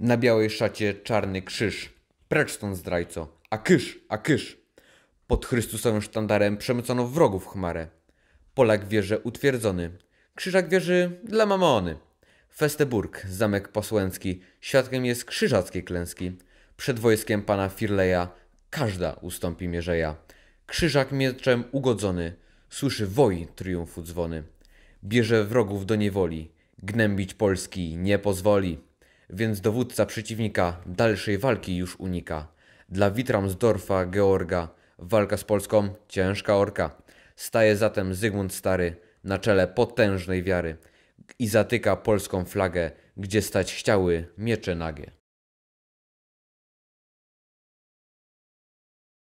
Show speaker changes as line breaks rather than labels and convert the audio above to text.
Na białej szacie czarny krzyż. Precz stąd zdrajco. A kysz, a kysz. Pod Chrystusowym
sztandarem przemycono wrogów chmarę. Polak wieże utwierdzony. Krzyżak wieży dla mamony. Festeburg, zamek posłęcki, świadkiem jest krzyżackiej klęski. Przed wojskiem pana Firleja każda ustąpi Mierzeja. Krzyżak mieczem ugodzony, słyszy woi triumfu dzwony. Bierze wrogów do niewoli, gnębić Polski nie pozwoli więc dowódca przeciwnika dalszej walki już unika. Dla Witramsdorfa Georga walka z Polską ciężka orka. Staje zatem Zygmunt Stary na czele potężnej wiary
i zatyka polską flagę, gdzie stać chciały miecze nagie.